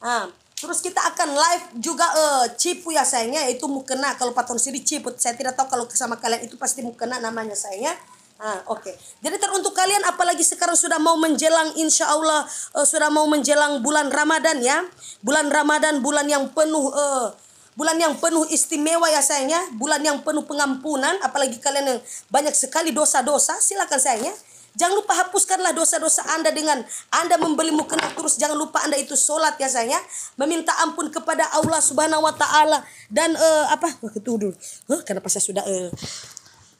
Nah, terus kita akan live juga uh, cipu ya sayangnya itu mukena kalau paton siri ciput saya tidak tahu kalau sama kalian itu pasti mukena namanya sayangnya Ah, oke. Okay. Jadi teruntuk kalian apalagi sekarang sudah mau menjelang insya Allah uh, sudah mau menjelang bulan Ramadan ya. Bulan Ramadan bulan yang penuh uh, bulan yang penuh istimewa ya sayangnya, bulan yang penuh pengampunan apalagi kalian yang banyak sekali dosa-dosa, silakan sayangnya Jangan lupa hapuskanlah dosa-dosa Anda dengan Anda membeli mukena terus. Jangan lupa Anda itu sholat ya saya. Ya. Meminta ampun kepada Allah subhanahu wa ta'ala. Dan uh, apa? Wah, itu dulu. Huh, kenapa saya sudah uh,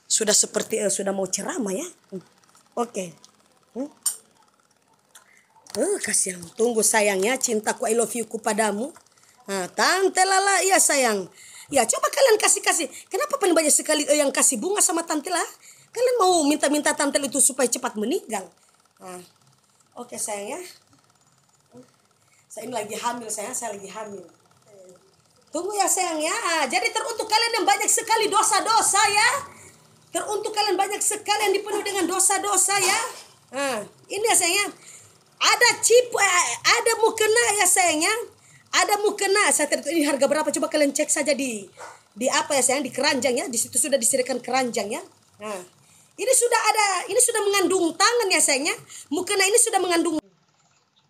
sudah seperti uh, sudah mau ceramah ya. Hmm. Oke. Okay. Hmm. Uh, kasihan. Tunggu sayangnya Cintaku I love you ku padamu. Nah, Tante Lala iya sayang. Ya coba kalian kasih-kasih. Kenapa paling banyak sekali uh, yang kasih bunga sama Tante lah Kalian mau minta-minta tantel itu supaya cepat meninggal? Nah, oke okay, sayang ya. Saya ini lagi hamil sayang, saya lagi hamil. Tunggu ya sayang ya. Jadi teruntuk kalian yang banyak sekali dosa-dosa ya. Teruntuk kalian banyak sekali yang dipenuhi dengan dosa-dosa ya. Nah, ini ya sayang ya. Ada chip, eh, ada mukena ya sayang ya. Ada mukena, saya tidak ini harga berapa coba kalian cek saja di di apa ya sayang di keranjang ya. Di situ sudah disediakan keranjang ya. Nah, ini sudah ada, ini sudah mengandung tangan ya sayangnya. Mukena ini sudah mengandung.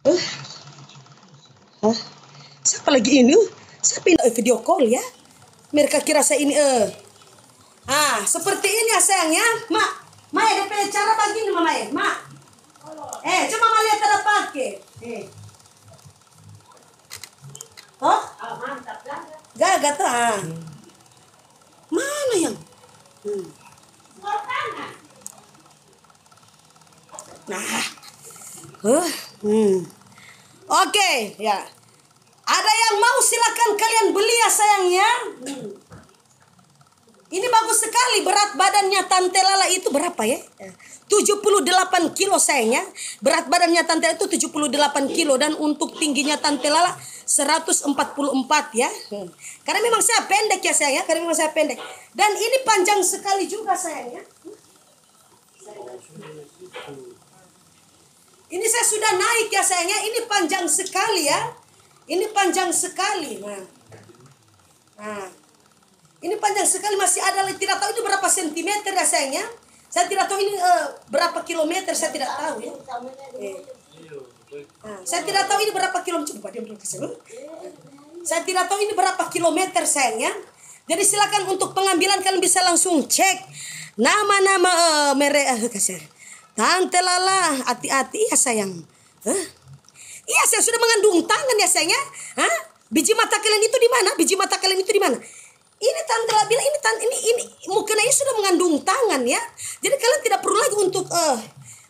Uh. Eh. Huh? Siapa lagi ini? Uh, saya pindah eh, video call ya. Mereka kira saya ini eh. Uh. Ah, seperti ini ya sayangnya? Ma, ma ada cara ini Mama ya. ma. Eh, coba Mama lihat ada pakai. Eh. Oh? Gak gak Gagal Mana yang? Hmm. Nah. Huh? Hmm. Oke, okay, ya. Ada yang mau silakan kalian beli ya sayangnya. Hmm. Ini bagus sekali berat badannya Tante Lala itu berapa ya? 78 ya. kilo sayangnya. Berat badannya Tante Lala itu 78 kilo dan untuk tingginya Tante Lala 144 ya. Hmm. Karena memang saya pendek ya sayangnya, karena memang saya pendek. Dan ini panjang sekali juga sayangnya. Hmm. Ini saya sudah naik ya sayangnya, ini panjang sekali ya. Ini panjang sekali. Nah. Nah. Ini panjang sekali masih ada tidak tahu itu berapa sentimeter ya sayangnya. Saya tidak tahu ini uh, berapa kilometer saya tidak tahu ya. Nah, saya tidak tahu ini berapa kilometer. Coba dia dulu Saya tidak tahu ini berapa kilometer sayangnya. Jadi silakan untuk pengambilan kalian bisa langsung cek nama-nama uh, eh, mereka uh, kasih. Tante Lala, hati-hati ya sayang. Hah? Iya saya sudah mengandung tangan ya sayangnya. Hah? Biji mata kalian itu di mana? Biji mata kalian itu di mana? Ini Tante Lala bilang ini tante ini ini mukena ini sudah mengandung tangan ya. Jadi kalian tidak perlu lagi untuk uh,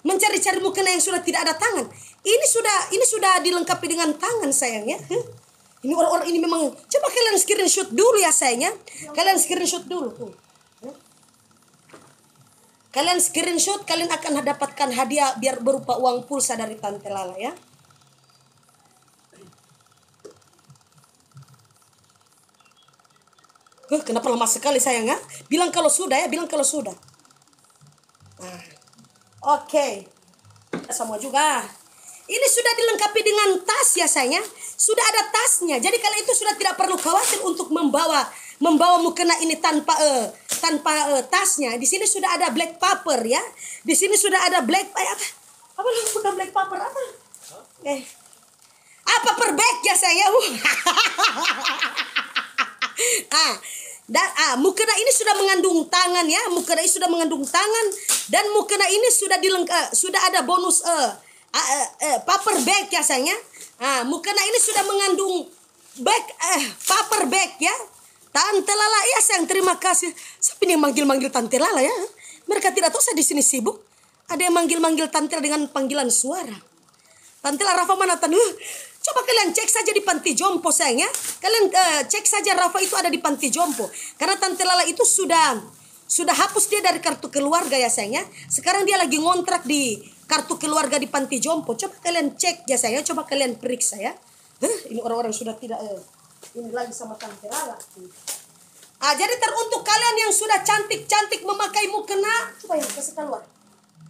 mencari-cari mukena yang sudah tidak ada tangan. Ini sudah ini sudah dilengkapi dengan tangan sayangnya. Hah? Ini orang-orang ini memang coba kalian screenshot dulu ya sayangnya. Kalian screenshot dulu. Hah? Kalian screenshot, kalian akan dapatkan hadiah biar berupa uang pulsa dari Tante Lala ya. Huh, eh, kenapa lama sekali sayang ya? Bilang kalau sudah ya, bilang kalau sudah. Nah, oke. Okay. Semua juga. Ini sudah dilengkapi dengan tas ya sayangnya. Sudah ada tasnya. Jadi kalian itu sudah tidak perlu khawatir untuk membawa membawa kena ini tanpa eh, tanpa uh, tasnya. Di sini sudah ada black pepper ya. Di sini sudah ada black eh, apa? Apa loh bukan black pepper apa? Eh. Apa perbaik ya saya? Ya? ah, dan ah, mukena ini sudah mengandung tangan ya. Mukena ini sudah mengandung tangan dan mukena ini sudah dilengkap uh, eh, sudah ada bonus eh uh, uh, uh, paper bag ya sayangnya. Ah, mukena ini sudah mengandung bag eh uh, paper bag ya Tante Lala ya sayang terima kasih. Siapa ini yang manggil-manggil Tante Lala ya? Mereka tidak tahu saya di sini sibuk. Ada yang manggil-manggil Tante Lala dengan panggilan suara. Tante Lala Rafa mana Tante? coba kalian cek saja di Panti Jompo sayang ya. Kalian uh, cek saja Rafa itu ada di Panti Jompo. Karena Tante Lala itu sudah sudah hapus dia dari kartu keluarga ya sayang ya. Sekarang dia lagi ngontrak di kartu keluarga di Panti Jompo. Coba kalian cek ya sayang ya. Coba kalian periksa ya. Huh, ini orang-orang sudah tidak... Uh, ini lagi sama tante Ah, jadi teruntuk kalian yang sudah cantik-cantik memakai mukena, coba yang kasih keluar.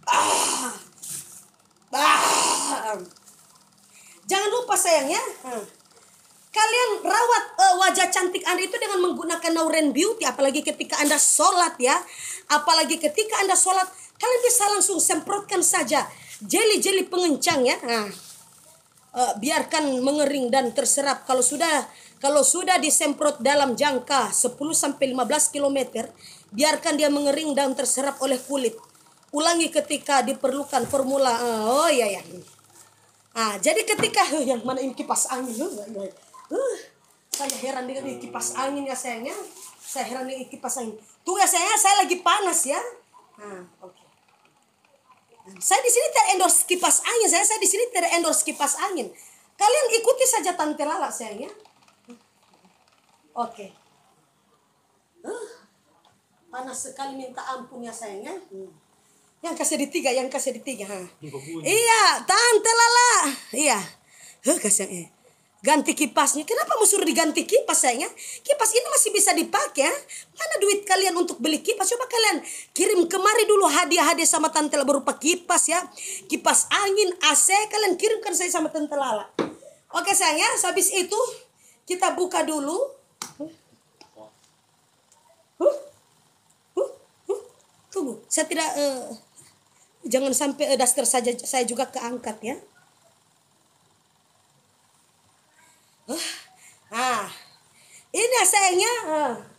Ah. Ah. Jangan lupa sayang ya. Hmm. Kalian rawat uh, eh, wajah cantik Anda itu dengan menggunakan Nauren Beauty apalagi ketika Anda sholat ya. Apalagi ketika Anda sholat kalian bisa langsung semprotkan saja jeli-jeli pengencang ya. Nah, uh, biarkan mengering dan terserap. Kalau sudah kalau sudah disemprot dalam jangka 10-15 km, biarkan dia mengering dan terserap oleh kulit. Ulangi ketika diperlukan formula. Eh, oh iya, iya iya. Ah, jadi ketika uh, yang mana ini kipas angin loh. Uh, saya heran dengan kipas angin ya sayangnya. Saya heran dengan kipas angin. Tuh ya saya, ya, saya lagi panas ya. Nah, oke. Okay. Saya di sini terendorse kipas angin. Saya saya di sini terendorse kipas angin. Kalian ikuti saja Tante Lala sayangnya. Oke. Okay. Huh, panas sekali minta ampun ya sayang ya? Hmm. Yang kasih di tiga, yang kasih di tiga. Ha. Iya, tante lala. Iya. Huh, kasih eh. Ganti kipasnya. Kenapa mau suruh diganti kipas sayangnya? Kipas ini masih bisa dipakai. Mana duit kalian untuk beli kipas? Coba kalian kirim kemari dulu hadiah-hadiah sama Tante Lala berupa kipas ya. Kipas angin, AC. Kalian kirimkan saya sama Tante Lala. Oke sayangnya, Habis itu kita buka dulu Tunggu, saya tidak uh, jangan sampai uh, daster saja saya juga keangkat ya. Uh, ah, ini sayangnya. Uh, eh,